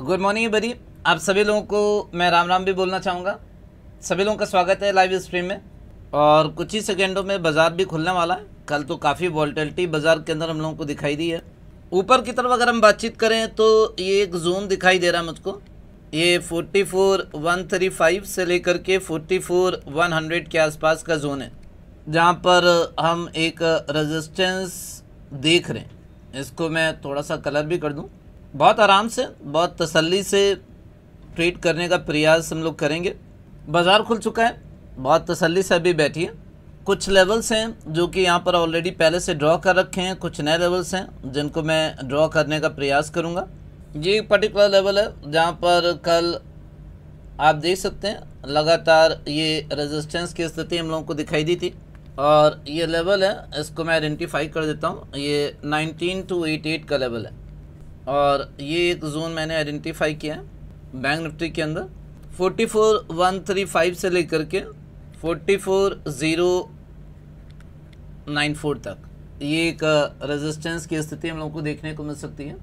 Good morning बरी आप सभी लोगों को मैं राम राम भी बोलना चाहूँगा सभी लोगों का स्वागत है लाइव स्ट्रीम में और कुछ ही सेकेंडों में बाज़ार भी खुलने वाला है कल तो काफ़ी वॉल्टिलिटी बाज़ार के अंदर हम लोगों को दिखाई दी है ऊपर की तरफ अगर हम बातचीत करें तो ये एक जोन दिखाई दे रहा है मुझको ये forty four one three five से लेकर के फोर्टी फोर वन हंड्रेड के आसपास का जोन है जहाँ पर हम एक रजिस्टेंस देख रहे हैं इसको मैं थोड़ा सा कलर भी कर दूँ बहुत आराम से बहुत तसल्ली से ट्रीट करने का प्रयास हम लोग करेंगे बाज़ार खुल चुका है बहुत तसल्ली से अभी बैठिए कुछ लेवल्स हैं जो कि यहाँ पर ऑलरेडी पहले से ड्रॉ कर रखे हैं कुछ नए लेवल्स हैं जिनको मैं ड्रॉ करने का प्रयास करूँगा ये पर्टिकुलर लेवल है जहाँ पर कल आप देख सकते हैं लगातार ये रेजिस्टेंस की स्थिति हम लोगों को दिखाई दी थी और ये लेवल है इसको मैं आइडेंटिफाई कर देता हूँ ये 19 टू 88 का लेवल है और ये एक जोन मैंने आइडेंटिफाई किया है बैंक निफ्टी के अंदर 44135 से लेकर के 44094 तक ये एक रेजिस्टेंस की स्थिति हम लोगों को देखने को मिल सकती है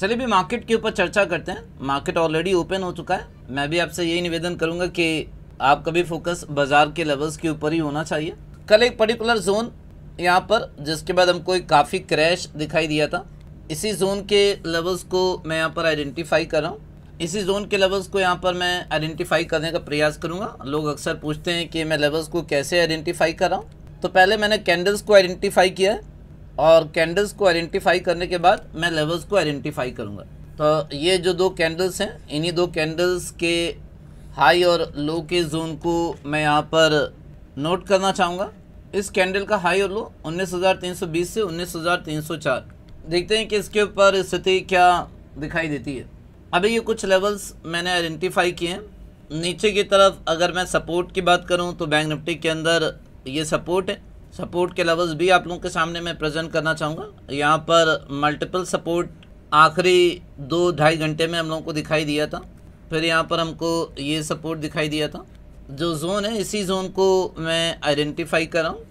चलिए भी मार्केट के ऊपर चर्चा करते हैं मार्केट ऑलरेडी ओपन हो चुका है मैं भी आपसे यही निवेदन करूंगा कि आपका भी फोकस बाजार के लेवल्स के ऊपर ही होना चाहिए कल एक पर्टिकुलर जोन यहाँ पर जिसके बाद हमको एक काफ़ी क्रैश दिखाई दिया था इसी जोन के लेवल्स को मैं यहाँ पर आइडेंटिफाई कर रहा हूँ इसी जोन के लेवल्स को यहाँ पर मैं आइडेंटिफाई करने का प्रयास करूँगा लोग अक्सर पूछते हैं कि मैं लेवल्स को कैसे आइडेंटिफाई कर रहा हूँ तो पहले मैंने कैंडल्स को आइडेंटिफाई किया है और कैंडल्स को आइडेंटिफाई करने के बाद मैं लेवल्स को आइडेंटिफाई करूँगा तो ये जो दो कैंडल्स हैं इन्हीं दो कैंडल्स के हाई और लो के जोन को मैं यहाँ पर नोट करना चाहूँगा इस कैंडल का हाई और लो 19,320 से 19,304 देखते हैं कि इसके ऊपर स्थिति क्या दिखाई देती है अभी ये कुछ लेवल्स मैंने आइडेंटिफाई किए हैं नीचे की तरफ अगर मैं सपोर्ट की बात करूं तो बैंक निफ्टी के अंदर ये सपोर्ट है सपोर्ट के लेवल्स भी आप लोगों के सामने मैं प्रेजेंट करना चाहूँगा यहाँ पर मल्टीपल सपोर्ट आखिरी दो ढाई घंटे में हम लोगों को दिखाई दिया था फिर यहाँ पर हमको ये सपोर्ट दिखाई दिया था जो जोन है इसी जोन को मैं आइडेंटिफाई कर रहा हूँ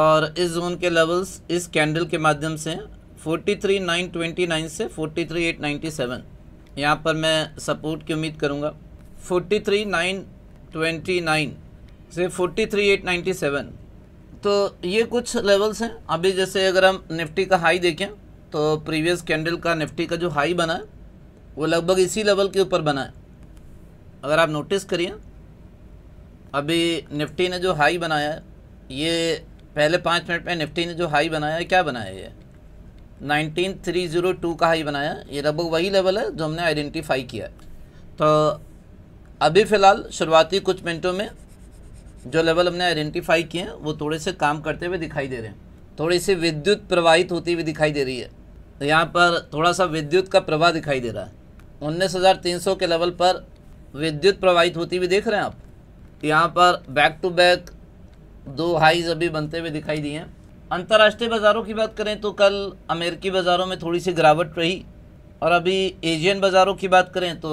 और इस जोन के लेवल्स इस कैंडल के माध्यम से forty three nine twenty nine से 43897 थ्री एट नाइन्टी सेवन यहाँ पर मैं सपोर्ट की उम्मीद करूँगा 43929 थ्री नाइन ट्वेंटी नाइन से 43897 थ्री एट नाइन्टी सेवन तो ये कुछ लेवल्स हैं अभी जैसे अगर हम निफ्टी का हाई देखें तो प्रीवियस कैंडल का निफ्टी का जो हाई बना है वो लगभग इसी लेवल के ऊपर बना है अगर आप नोटिस करिए अभी निफ्टी ने जो हाई बनाया है ये पहले पाँच मिनट में निफ्टी ने जो हाई बनाया है क्या बनाया है ये 19302 का हाई बनाया ये लगभग वही लेवल है जो हमने आइडेंटिफाई किया है तो अभी फ़िलहाल शुरुआती कुछ मिनटों में जो लेवल हमने आइडेंटिफाई किए हैं वो थोड़े से काम करते हुए दिखाई दे रहे हैं थोड़ी सी विद्युत प्रवाहित होती हुई दिखाई दे रही है तो यहाँ पर थोड़ा सा विद्युत का प्रवाह दिखाई दे रहा है उन्नीस हज़ार तीन सौ के लेवल पर विद्युत प्रवाहित होती हुई देख रहे हैं आप यहाँ पर बैक टू बैक दो हाइज अभी बनते हुए दिखाई दिए हैं अंतर्राष्ट्रीय बाज़ारों की बात करें तो कल अमेरिकी बाज़ारों में थोड़ी सी गिरावट रही और अभी एशियन बाज़ारों की बात करें तो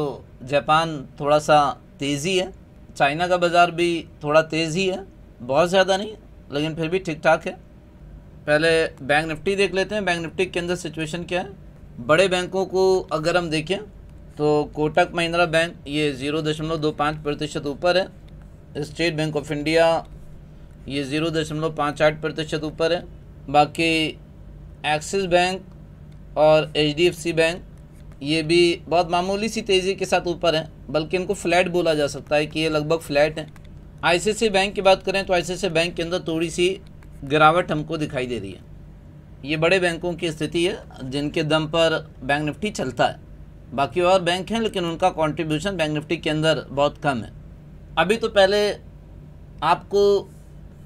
जापान थोड़ा सा तेज़ी है चाइना का बाज़ार भी थोड़ा तेज़ ही है बहुत ज़्यादा नहीं लेकिन फिर भी ठीक ठाक है पहले बैंक निफ्टी देख लेते हैं बैंक निफ्टी के अंदर सिचुएशन क्या है बड़े बैंकों को अगर हम देखें तो कोटक महिंद्रा बैंक ये ज़ीरो दशमलव दो पाँच प्रतिशत ऊपर है स्टेट बैंक ऑफ इंडिया ये ज़ीरो दशमलव पाँच आठ प्रतिशत ऊपर है बाकी एक्सिस बैंक और एच बैंक ये भी बहुत मामूली सी तेज़ी के साथ ऊपर हैं बल्कि इनको फ्लैट बोला जा सकता है कि ये लगभग फ्लैट हैं आईसीआईसी बैंक की बात करें तो आईसीआईसी बैंक के अंदर थोड़ी सी गिरावट हमको दिखाई दे रही है ये बड़े बैंकों की स्थिति है जिनके दम पर बैंक निफ्टी चलता है बाकी और बैंक हैं लेकिन उनका कंट्रीब्यूशन बैंक निफ्टी के अंदर बहुत कम है अभी तो पहले आपको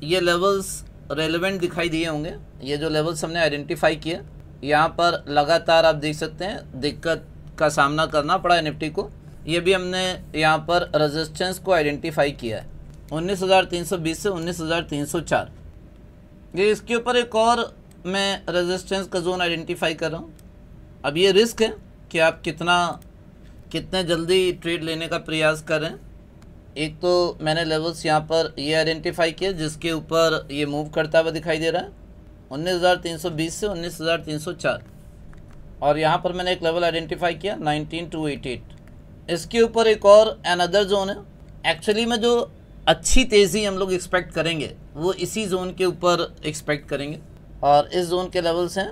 ये लेवल्स रेलिवेंट दिखाई दिए होंगे ये जो लेवल्स हमने आइडेंटिफाई किए यहाँ पर लगातार आप देख सकते हैं दिक्कत का सामना करना पड़ा एन को ये भी हमने यहाँ पर रजिस्टेंस को आइडेंटिफाई किया है 19,320 से 19,304 ये इसके ऊपर एक और मैं रेजिस्टेंस का जोन आइडेंटिफाई कर रहा हूँ अब ये रिस्क है कि आप कितना कितने जल्दी ट्रेड लेने का प्रयास करें एक तो मैंने लेवल्स यहाँ पर ये आइडेंटिफाई किए जिसके ऊपर ये मूव करता हुआ दिखाई दे रहा है 19,320 से 19,304 और यहाँ पर मैंने एक लेवल आइडेंटिफाई किया 19,288 इसके ऊपर एक और अनदर जोन है एक्चुअली में जो अच्छी तेज़ी हम लोग एक्सपेक्ट करेंगे वो इसी जोन के ऊपर एक्सपेक्ट करेंगे और इस जोन के लेवल्स हैं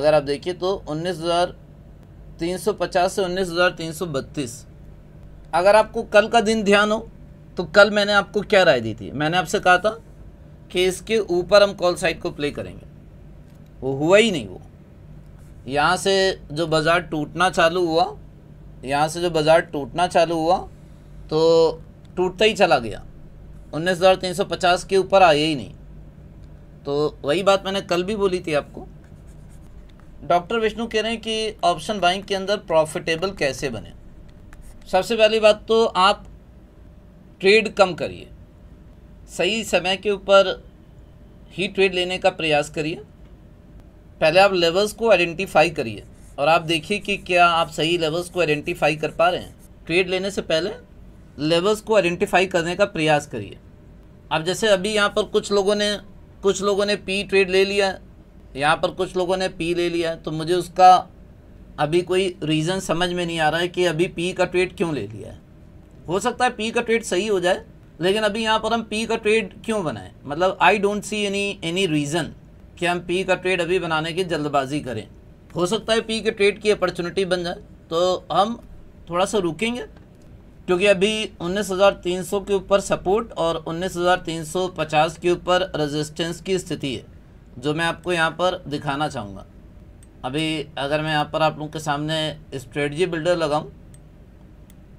अगर आप देखिए तो 19,350 से 19,332 अगर आपको कल का दिन ध्यान हो तो कल मैंने आपको क्या राय दी थी मैंने आपसे कहा था कि इसके ऊपर हम कॉल साइड को प्ले करेंगे वो हुआ ही नहीं वो यहाँ से जो बाज़ार टूटना चालू हुआ यहाँ से जो बाज़ार टूटना चालू हुआ तो टूटता ही चला गया उन्नीस हज़ार तीन सौ पचास के ऊपर आया ही नहीं तो वही बात मैंने कल भी बोली थी आपको डॉक्टर विष्णु कह रहे हैं कि ऑप्शन बाइंग के अंदर प्रॉफिटेबल कैसे बने सबसे पहली बात तो आप ट्रेड कम करिए सही समय के ऊपर ही ट्रेड लेने का प्रयास करिए पहले आप लेवल्स को आइडेंटिफाई करिए और आप देखिए कि क्या आप सही लेवल्स को आइडेंटिफाई कर पा रहे हैं ट्रेड लेने से पहले लेवल्स को आइडेंटिफाई करने का प्रयास करिए अब जैसे अभी यहाँ पर कुछ लोगों ने कुछ लोगों ने पी ट्रेड ले लिया यहाँ पर कुछ लोगों ने पी ले लिया तो मुझे उसका अभी कोई रीज़न समझ में नहीं आ रहा है कि अभी पी का ट्रेड क्यों ले लिया है हो सकता है पी का ट्रेड सही हो जाए लेकिन अभी यहाँ पर हम पी का ट्रेड क्यों बनाएं मतलब I don't see any any reason कि हम पी का ट्रेड अभी बनाने की जल्दबाजी करें हो सकता है पी के ट्रेड की अपॉर्चुनिटी बन जाए तो हम थोड़ा सा रुकेंगे क्योंकि अभी 19,300 के ऊपर सपोर्ट और 19,350 के ऊपर रेजिस्टेंस की स्थिति है जो मैं आपको यहाँ पर दिखाना चाहूँगा अभी अगर मैं यहाँ पर आप लोगों के सामने स्ट्रेटजी बिल्डर लगाऊं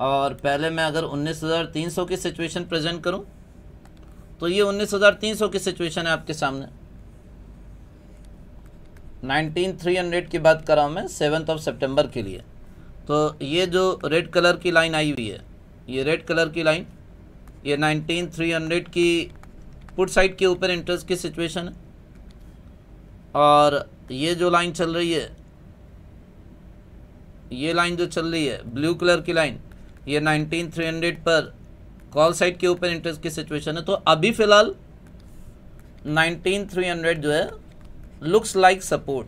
और पहले मैं अगर 19,300 की सिचुएशन प्रेजेंट करूं तो ये 19,300 की सिचुएशन है आपके सामने 19,300 की बात कर रहा हूँ मैं सेवन्थ ऑफ सितंबर के लिए तो ये जो रेड कलर की लाइन आई हुई है ये रेड कलर की लाइन ये 19,300 की पुट साइड के ऊपर इंटरेस्ट की सिचुएशन है और तो ये जो लाइन चल रही है ये लाइन जो चल रही है ब्लू कलर की लाइन ये 19300 पर कॉल साइड के ऊपर इंटरेस्ट की सिचुएशन है तो अभी फिलहाल 19300 जो है लुक्स लाइक सपोर्ट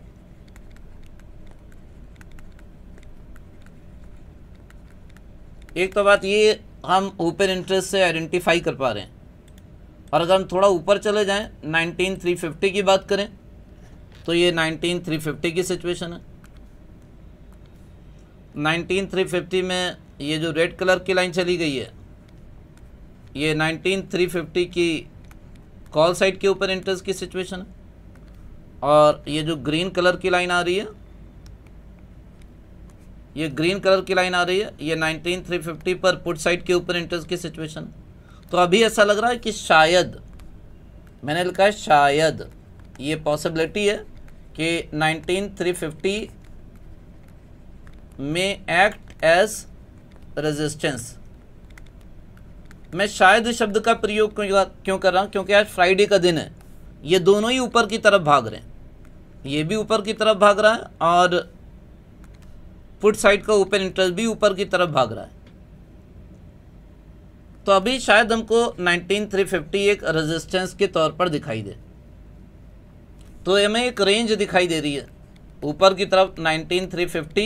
एक तो बात ये हम ओपन इंटरेस्ट से आइडेंटिफाई कर पा रहे हैं और अगर हम थोड़ा ऊपर चले जाएं 19350 की बात करें तो ये नाइनटीन थ्री फिफ्टी की सिचुएशन है नाइनटीन थ्री फिफ्टी में ये जो रेड कलर की लाइन चली गई है ये नाइनटीन थ्री फिफ्टी की कॉल साइड के ऊपर इंटरेस्ट की सिचुएशन है और ये जो ग्रीन कलर की लाइन आ रही है ये ग्रीन कलर की लाइन आ रही है ये 19350 पर पुट साइड के ऊपर इंटरेस्ट की सिचुएशन तो अभी ऐसा लग रहा है कि शायद मैंने लिखा है शायद ये पॉसिबिलिटी है कि 19350 में एक्ट एज रेजिस्टेंस मैं शायद इस शब्द का प्रयोग क्यों कर रहा हूँ क्योंकि आज फ्राइडे का दिन है ये दोनों ही ऊपर की तरफ भाग रहे हैं ये भी ऊपर की तरफ भाग रहा है और पुट साइड का ओपन इंटरेस्ट भी ऊपर की तरफ भाग रहा है तो अभी शायद हमको 19350 एक रेजिस्टेंस के तौर पर दिखाई दे तो हमें एक रेंज दिखाई दे रही है ऊपर की तरफ 19350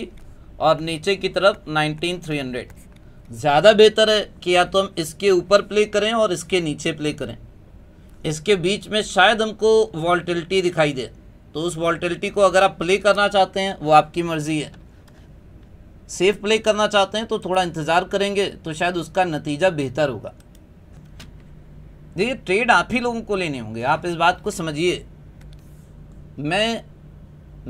और नीचे की तरफ 19300 ज़्यादा बेहतर है कि या तो हम इसके ऊपर प्ले करें और इसके नीचे प्ले करें इसके बीच में शायद हमको वॉल्टिलिटी दिखाई दे तो उस वॉल्टिलिटी को अगर आप प्ले करना चाहते हैं वो आपकी मर्ज़ी है सेफ प्ले करना चाहते हैं तो थोड़ा इंतज़ार करेंगे तो शायद उसका नतीजा बेहतर होगा देखिए ट्रेड आप ही लोगों को लेने होंगे आप इस बात को समझिए मैं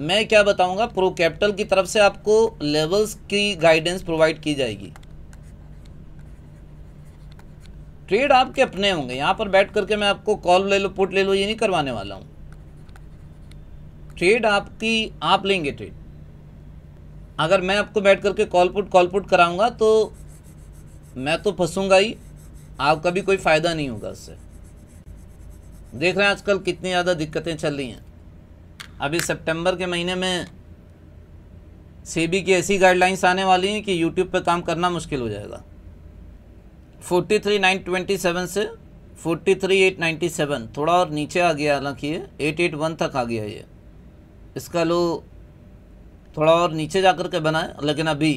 मैं क्या बताऊंगा प्रो कैपिटल की तरफ से आपको लेवल्स की गाइडेंस प्रोवाइड की जाएगी ट्रेड आपके अपने होंगे यहाँ पर बैठ करके मैं आपको कॉल ले लो पुट ले लो ये नहीं करवाने वाला हूँ ट्रेड आपकी आप लेंगे ट्रेड अगर मैं आपको बैठ करके कॉल पुट कॉल पुट कराऊंगा तो मैं तो फंसूंगा ही आपका भी कोई फ़ायदा नहीं होगा उससे देख रहे हैं आजकल कितनी ज़्यादा दिक्कतें चल रही हैं अभी सितंबर के महीने में सेबी की ऐसी गाइडलाइंस आने वाली हैं कि यूट्यूब पर काम करना मुश्किल हो जाएगा forty three nine twenty seven से forty three eight ninety seven थोड़ा और नीचे आ गया हालांकि ये एट एट वन तक आ गया ये इसका लो थोड़ा और नीचे जा कर के बना है लेकिन अभी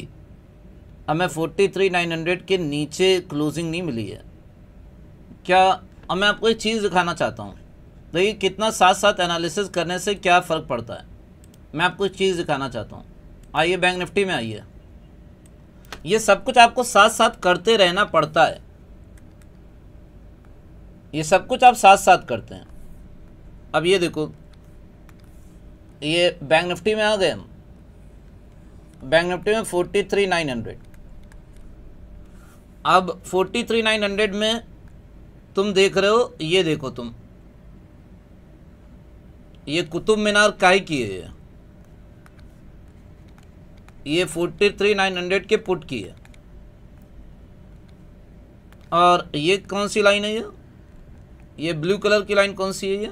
हमें फोर्टी थ्री नाइन हंड्रेड के नीचे क्लोजिंग नहीं मिली है क्या अब मैं आपको एक चीज़ दिखाना चाहता हूँ तो ये कितना साथ साथ एनालिसिस करने से क्या फ़र्क पड़ता है मैं आपको चीज़ दिखाना चाहता हूँ आइए बैंक निफ्टी में आइए ये सब कुछ आपको साथ साथ करते रहना पड़ता है ये सब कुछ आप साथ साथ करते हैं अब ये देखो ये बैंक निफ्टी में आ गए हम बैंक निफ्टी में फोर्टी थ्री नाइन हंड्रेड अब फोर्टी थ्री नाइन हंड्रेड में तुम देख रहे हो ये देखो तुम ये कुतुब मीनार का की है ये फोर्टी थ्री नाइन हंड्रेड के पुट की है और ये कौन सी लाइन है ये ये ब्लू कलर की लाइन कौन सी है ये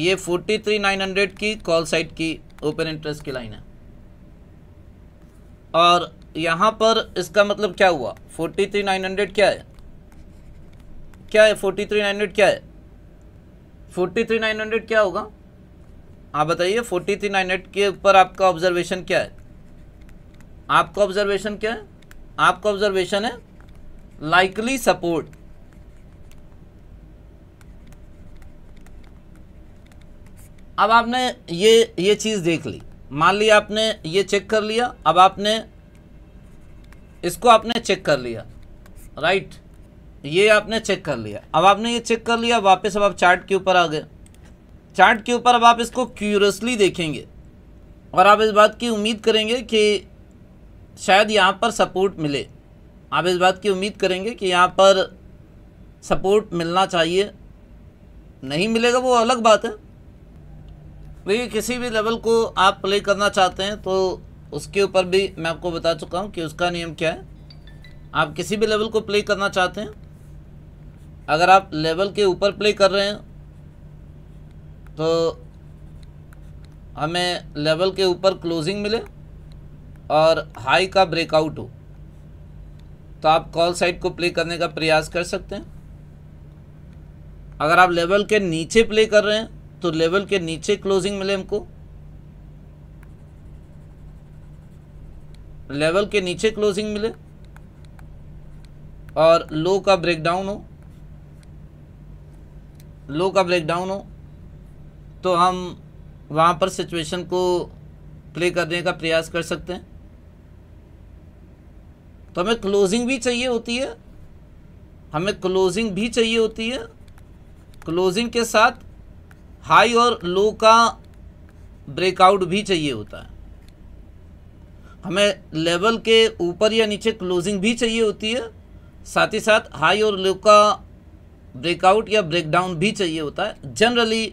ये फोर्टी थ्री नाइन हंड्रेड की कॉल साइट की ओपन इंटरेस्ट की लाइन है और यहाँ पर इसका मतलब क्या हुआ फोर्टी थ्री नाइन हंड्रेड क्या है क्या है फोर्टी थ्री नाइन हंड्रेड क्या है फोर्टी थ्री नाइन हंड्रेड क्या होगा आप बताइए फोर्टी थ्री नाइन हंड्रेड के ऊपर आपका ऑब्जर्वेशन क्या है आपका ऑब्जर्वेशन क्या है आपका ऑब्जर्वेशन है लाइकली सपोर्ट अब आपने ये ये चीज़ देख ली मान लिया आपने ये चेक कर लिया अब आपने इसको आपने चेक कर लिया राइट right. ये आपने चेक कर लिया अब आपने ये चेक कर लिया वापस अब आप चार्ट के ऊपर आ गए चार्ट के ऊपर अब आप इसको क्यूरसली देखेंगे और आप इस बात की उम्मीद करेंगे कि शायद यहाँ पर सपोर्ट मिले आप इस बात की उम्मीद करेंगे कि यहाँ पर सपोर्ट मिलना चाहिए नहीं मिलेगा वो अलग बात है भैया किसी भी लेवल को आप प्ले करना चाहते हैं तो उसके ऊपर भी मैं आपको बता चुका हूँ कि उसका नियम क्या है आप किसी भी लेवल को प्ले करना चाहते हैं अगर आप लेवल के ऊपर प्ले कर रहे हैं तो हमें लेवल के ऊपर क्लोजिंग मिले और हाई का ब्रेकआउट हो तो आप कॉल साइड को प्ले करने का प्रयास कर सकते हैं अगर आप लेवल के नीचे प्ले कर रहे हैं तो लेवल के नीचे क्लोजिंग मिले हमको लेवल के नीचे क्लोजिंग मिले और लो का ब्रेकडाउन हो लो का ब्रेकडाउन हो तो हम वहाँ पर सिचुएशन को प्ले करने का प्रयास कर सकते हैं तो हमें क्लोजिंग भी चाहिए होती है हमें क्लोजिंग भी चाहिए होती है क्लोजिंग के साथ हाई और लो का ब्रेकआउट भी चाहिए होता है हमें लेवल के ऊपर या नीचे क्लोजिंग भी चाहिए होती है साथ ही साथ हाई और लो का ब्रेकआउट या ब्रेकडाउन भी चाहिए होता है जनरली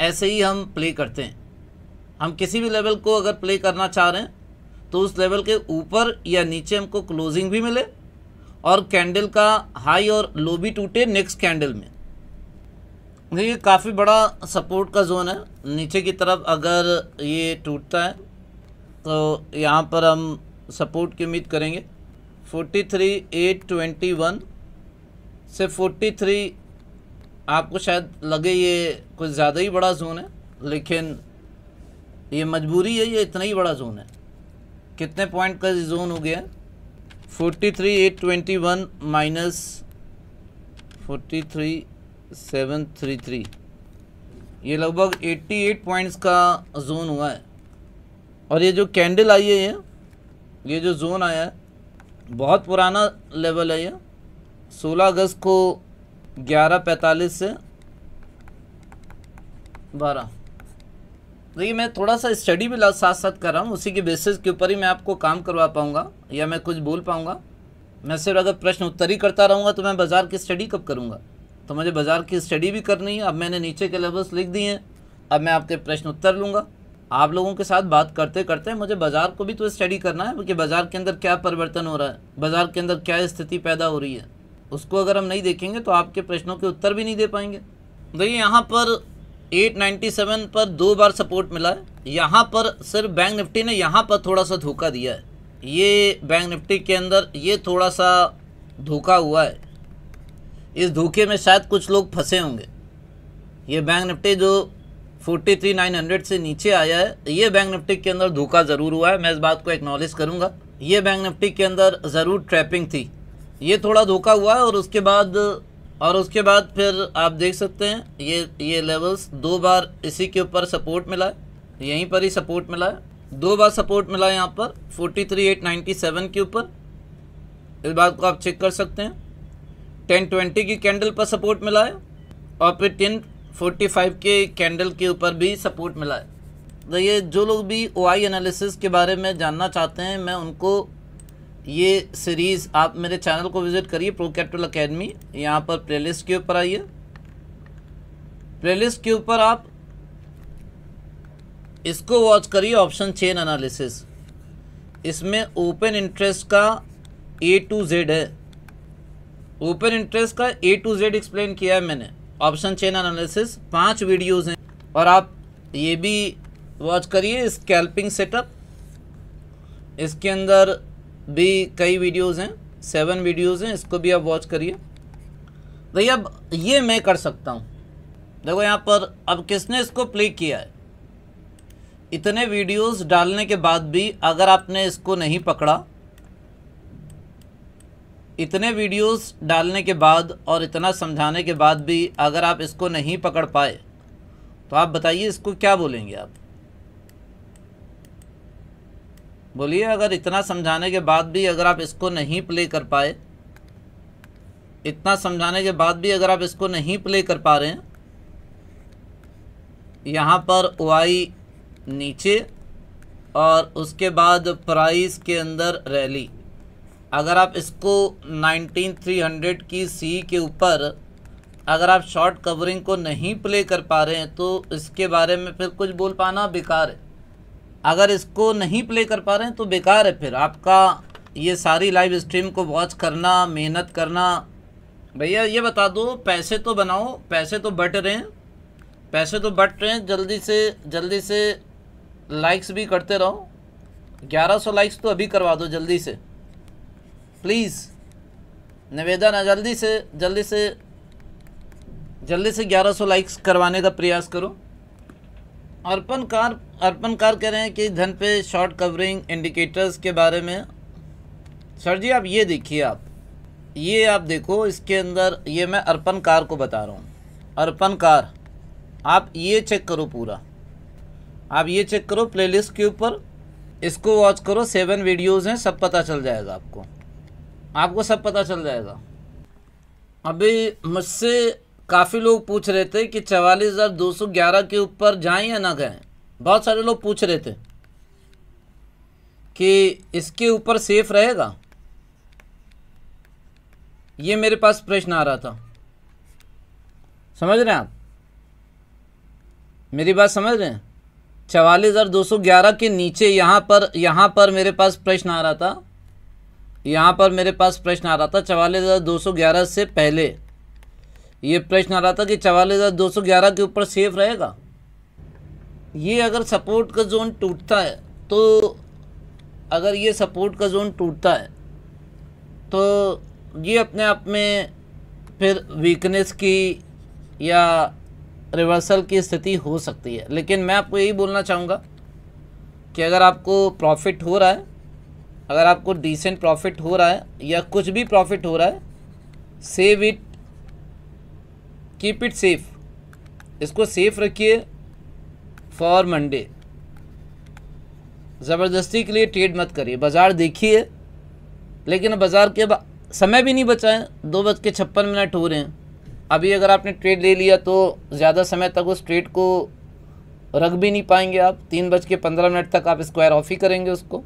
ऐसे ही हम प्ले करते हैं हम किसी भी लेवल को अगर प्ले करना चाह रहे हैं तो उस लेवल के ऊपर या नीचे हमको क्लोजिंग भी मिले और कैंडल का हाई और लो भी टूटे नेक्स्ट कैंडल में ये काफ़ी बड़ा सपोर्ट का जोन है नीचे की तरफ अगर ये टूटता है तो यहाँ पर हम सपोर्ट की उम्मीद करेंगे forty three eight twenty one से 43 थ्री आपको शायद लगे ये कुछ ज़्यादा ही बड़ा जोन है लेकिन ये मजबूरी है ये इतना ही बड़ा जोन है कितने पॉइंट का ये जोन हो गया forty three eight twenty one minus forty three seven three three ये लगभग एट्टी एट पॉइंट्स का जोन हुआ है और ये जो कैंडल आई है ये ये जो जोन आया है बहुत पुराना लेवल है ये सोलह अगस्त को ग्यारह पैंतालीस से बारह देखिए मैं थोड़ा सा स्टडी भी साथ साथ कर रहा हूँ उसी के बेसिस के ऊपर ही मैं आपको काम करवा पाऊँगा या मैं कुछ बोल पाऊँगा मैं सिर्फ अगर प्रश्न उत्तर ही करता रहूँगा तो मैं बाज़ार की स्टडी कब करूँगा तो मुझे बाज़ार की स्टडी भी करनी है अब मैंने नीचे के लेवल्स लिख दिए हैं अब मैं आपके प्रश्न उत्तर लूँगा आप लोगों के साथ बात करते करते मुझे बाज़ार को भी तो स्टडी करना है कि बाज़ार के अंदर क्या परिवर्तन हो रहा है बाज़ार के अंदर क्या स्थिति पैदा हो रही है उसको अगर हम नहीं देखेंगे तो आपके प्रश्नों के उत्तर भी नहीं दे पाएंगे देखिए यहाँ पर 897 पर दो बार सपोर्ट मिला है यहाँ पर सिर्फ बैंक निफ्टी ने यहाँ पर थोड़ा सा धोखा दिया है ये बैंक निफ्टी के अंदर ये थोड़ा सा धोखा हुआ है इस धोखे में शायद कुछ लोग फंसे होंगे ये बैंक निफ्टी जो 43,900 से नीचे आया है ये बैंक निफ्टी के अंदर धोखा ज़रूर हुआ है मैं इस बात को एक्नॉलेज करूँगा ये बैंक निफ्टी के अंदर ज़रूर ट्रैपिंग थी ये थोड़ा धोखा हुआ और उसके बाद और उसके बाद फिर आप देख सकते हैं ये ये लेवल्स दो बार इसी के ऊपर सपोर्ट मिला है यहीं पर ही सपोर्ट मिला है दो बार सपोर्ट मिला है यहाँ पर forty three eight ninety seven के ऊपर इस बात को आप चेक कर सकते हैं टेन ट्वेंटी की कैंडल पर सपोर्ट मिला है और फिर टेन फोर्टी फाइव के कैंडल के ऊपर भी सपोर्ट मिला है तो ये जो लोग भी ओ एनालिसिस के बारे में जानना चाहते हैं मैं उनको ये सीरीज़ आप मेरे चैनल को विज़िट करिए प्रो कैपिटल अकेडमी यहाँ पर प्लेलिस्ट के ऊपर आइए प्लेलिस्ट के ऊपर आप इसको वॉच करिए ऑप्शन चेन एनालिसिस इसमें ओपन इंटरेस्ट का ए टू जेड है ओपन इंटरेस्ट का ए टू जेड एक्सप्लेन किया है मैंने ऑप्शन चेन एनालिसिस पांच वीडियोस हैं और आप ये भी वॉच करिए स्कैल्पिंग सेटअप इसके अंदर भी कई वीडियोस हैं सेवन वीडियोस हैं इसको भी आप वॉच करिए भैया अब ये मैं कर सकता हूँ देखो यहाँ पर अब किसने इसको प्ले किया है इतने वीडियोस डालने के बाद भी अगर आपने इसको नहीं पकड़ा इतने वीडियोस डालने के बाद और इतना समझाने के बाद भी अगर आप इसको नहीं पकड़ पाए तो आप बताइए इसको क्या बोलेंगे आप बोलिए अगर इतना समझाने के बाद भी अगर आप इसको नहीं प्ले कर पाए इतना समझाने के बाद भी अगर आप इसको नहीं प्ले कर पा रहे हैं यहाँ पर वाई नीचे और उसके बाद प्राइस के अंदर रैली अगर आप इसको 19300 की सी के ऊपर अगर आप शॉर्ट कवरिंग को नहीं प्ले कर पा रहे हैं तो इसके बारे में फिर कुछ बोल पाना बेकार है अगर इसको नहीं प्ले कर पा रहे हैं तो बेकार है फिर आपका ये सारी लाइव स्ट्रीम को वॉच करना मेहनत करना भैया ये बता दो पैसे तो बनाओ पैसे तो बट रहे हैं पैसे तो बट रहे हैं जल्दी से जल्दी से लाइक्स भी करते रहो 1100 लाइक्स तो अभी करवा दो जल्दी से प्लीज़ निवेदन है जल्दी से जल्दी से जल्दी से 1100 लाइक्स करवाने का प्रयास करो अर्पण कार अर्पण कार कह रहे हैं कि धन पे शॉर्ट कवरिंग इंडिकेटर्स के बारे में सर जी आप ये देखिए आप ये आप देखो इसके अंदर ये मैं अर्पण कार को बता रहा हूँ अर्पण कार आप ये चेक करो पूरा आप ये चेक करो प्लेलिस्ट के ऊपर इसको वॉच करो सेवन वीडियोज़ हैं सब पता चल जाएगा आपको आपको सब पता चल जाएगा अभी मुझसे काफ़ी लोग पूछ रहे थे कि चवालीस हज़ार दो सौ ग्यारह के ऊपर जाएं या ना गए बहुत सारे लोग पूछ रहे थे कि इसके ऊपर सेफ रहेगा ये मेरे पास प्रश्न आ रहा था समझ रहे हैं आप मेरी बात समझ रहे हैं चवालीस हज़ार दो सौ ग्यारह के नीचे यहाँ पर यहाँ पर मेरे पास प्रश्न आ रहा था यहाँ पर मेरे पास प्रश्न आ रहा था चवालीस हज़ार दो सौ ग्यारह से पहले ये प्रश्न आ रहा था कि चवालीस हज़ार दो सौ ग्यारह के ऊपर सेफ रहेगा ये अगर सपोर्ट का जोन टूटता है तो अगर ये सपोर्ट का जोन टूटता है तो ये अपने आप में फिर वीकनेस की या रिवर्सल की स्थिति हो सकती है लेकिन मैं आपको यही बोलना चाहूँगा कि अगर आपको प्रॉफिट हो रहा है अगर आपको डिसेंट प्रॉफिट हो रहा है या कुछ भी प्रॉफिट हो रहा है save it keep it safe इसको सेफ रखिए फॉर मंडे ज़बरदस्ती के लिए ट्रेड मत करिए बाज़ार देखिए लेकिन बाज़ार के बा... समय भी नहीं बचा है दो बज के छप्पन मिनट हो रहे हैं अभी अगर आपने ट्रेड ले लिया तो ज़्यादा समय तक उस ट्रेड को रख भी नहीं पाएंगे आप तीन बज के पंद्रह मिनट तक आप स्क्वायर ऑफ ही करेंगे उसको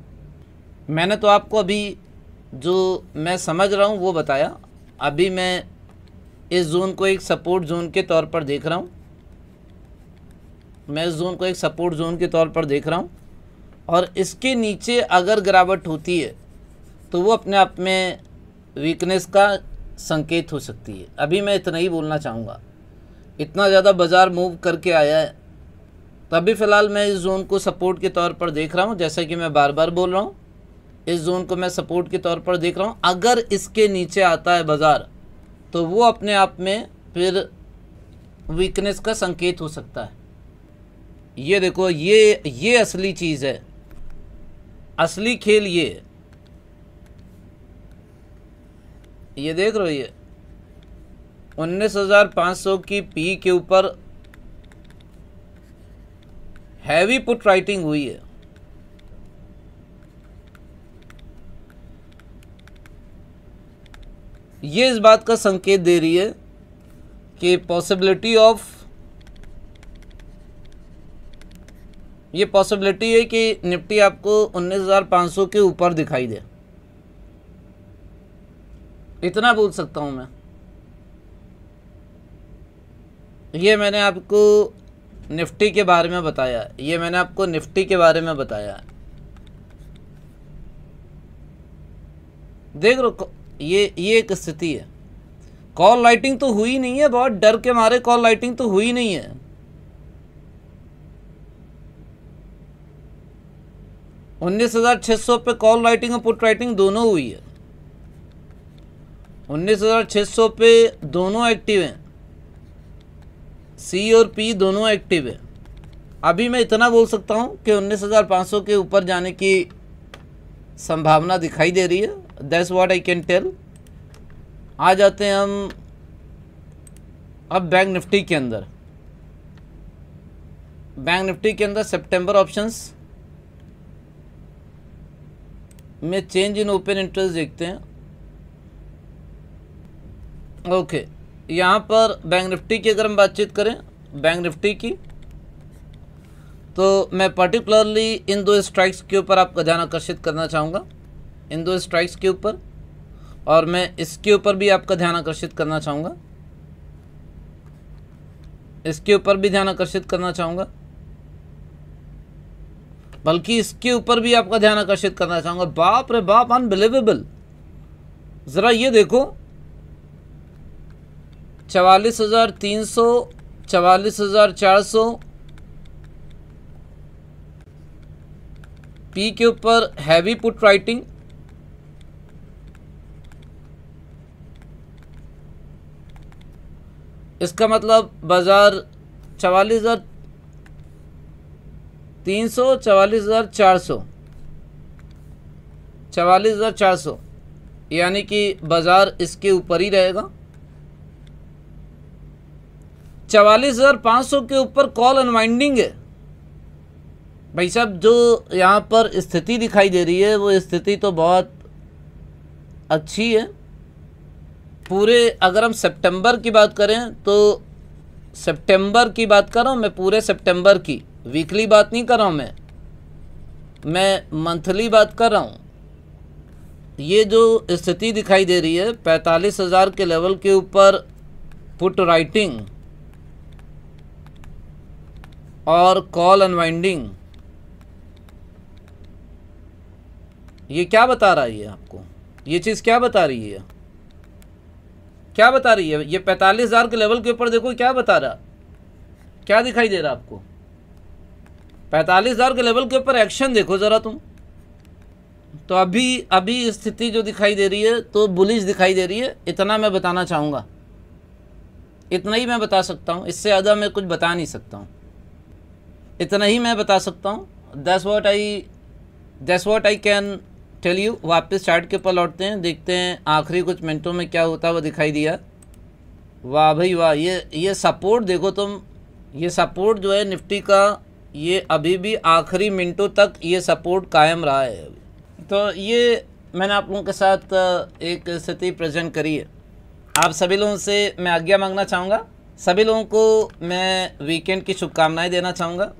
मैंने तो आपको अभी जो मैं समझ रहा हूँ वो बताया अभी मैं इस जोन को एक सपोर्ट जोन के तौर पर देख रहा हूँ मैं इस जोन को एक सपोर्ट जोन के तौर पर देख रहा हूँ और इसके नीचे अगर गिरावट होती है तो वो अपने आप में वीकनेस का संकेत हो सकती है अभी मैं इतना ही बोलना चाहूँगा इतना ज़्यादा बाज़ार मूव करके आया है तभी फ़िलहाल मैं इस जोन को सपोर्ट के तौर पर देख रहा हूँ जैसा कि मैं बार बार बोल रहा हूँ इस जोन को मैं सपोर्ट के तौर पर देख रहा हूँ अगर इसके नीचे आता है बाज़ार तो वो अपने आप में फिर वीकनेस का संकेत हो सकता है ये देखो ये ये असली चीज़ है असली खेल ये ये देख रहे हो ये उन्नीस हज़ार पाँच सौ की पी के ऊपर हैवी पुट राइटिंग हुई है ये इस बात का संकेत दे रही है कि पॉसिबिलिटी ऑफ ये पॉसिबिलिटी है कि निफ्टी आपको 19,500 के ऊपर दिखाई दे इतना बोल सकता हूं मैं ये मैंने आपको निफ्टी के बारे में बताया ये मैंने आपको निफ्टी के बारे में बताया देख रो ये ये एक स्थिति है कॉल लाइटिंग तो हुई नहीं है बहुत डर के मारे कॉल लाइटिंग तो हुई नहीं है उन्नीस हज़ार छह सौ पे कॉल राइटिंग और पुट राइटिंग दोनों हुई है उन्नीस हज़ार छह सौ पे दोनों एक्टिव हैं सी और पी दोनों एक्टिव हैं अभी मैं इतना बोल सकता हूं कि उन्नीस हज़ार पाँच सौ के ऊपर जाने की संभावना दिखाई दे रही है that's what I can tell आ जाते हैं हम अब बैंक निफ्टी के अंदर बैंक निफ्टी के अंदर सितंबर ऑप्शंस में चेंज इन ओपन इंटरेस्ट देखते हैं ओके यहाँ पर बैंक निफ्टी की अगर हम बातचीत करें बैंक निफ्टी की तो मैं पर्टिकुलरली इन दो स्ट्राइक्स के ऊपर आपका ध्यान आकर्षित करना चाहूँगा इन दो स्ट्राइक्स के ऊपर और मैं इसके ऊपर भी आपका ध्यान आकर्षित करना चाहूँगा इसके ऊपर भी ध्यान आकर्षित करना चाहूँगा बल्कि इसके ऊपर भी आपका ध्यान आकर्षित करना चाहूँगा बाप रे बाप अनबिलीवेबल ज़रा ये देखो चवालीस हज़ार तीन सौ चवालीस हज़ार चार सौ पी के ऊपर हैवी पुट राइटिंग इसका मतलब बाज़ार चवालीस हज़ार तीन सौ चवालीस हज़ार चार सौ चवालीस हज़ार चार सौ यानी कि बाज़ार इसके ऊपर ही रहेगा चवालीस हज़ार पाँच सौ के ऊपर कॉल अनवाइंडिंग है भाई साहब जो यहाँ पर स्थिति दिखाई दे रही है वो स्थिति तो बहुत अच्छी है पूरे अगर हम सितंबर की बात करें तो सितंबर की बात कर रहा हूँ मैं पूरे सितंबर की वीकली बात नहीं कर रहा हूँ मैं मैं मंथली बात कर रहा हूँ ये जो स्थिति दिखाई दे रही है पैंतालीस हज़ार के लेवल के ऊपर पुट राइटिंग और कॉल अनवाइंडिंग ये क्या बता रहा है ये आपको ये चीज़ क्या बता रही है क्या बता रही है ये पैंतालीस हज़ार के लेवल के ऊपर देखो क्या बता रहा क्या दिखाई दे रहा आपको पैंतालीस हज़ार के लेवल के ऊपर एक्शन देखो ज़रा तुम तो अभी अभी स्थिति जो दिखाई दे रही है तो बुलिश दिखाई दे रही है इतना मैं बताना चाहूँगा इतना ही मैं बता सकता हूँ इससे ज़्यादा मैं कुछ बता नहीं सकता हूँ इतना ही मैं बता सकता हूँ दस वॉट आई दस वॉट आई कैन चलिए वापस चार्ट के ऊपर लौटते हैं देखते हैं आखिरी कुछ मिनटों में क्या होता हुआ दिखाई दिया वाह भाई वाह ये ये सपोर्ट देखो तुम ये सपोर्ट जो है निफ्टी का ये अभी भी आखिरी मिनटों तक ये सपोर्ट कायम रहा है अभी तो ये मैंने आप लोगों के साथ एक स्थिति प्रेजेंट करी है आप सभी लोगों से मैं आज्ञा मांगना चाहूँगा सभी लोगों को मैं वीकेंड की शुभकामनाएँ देना चाहूँगा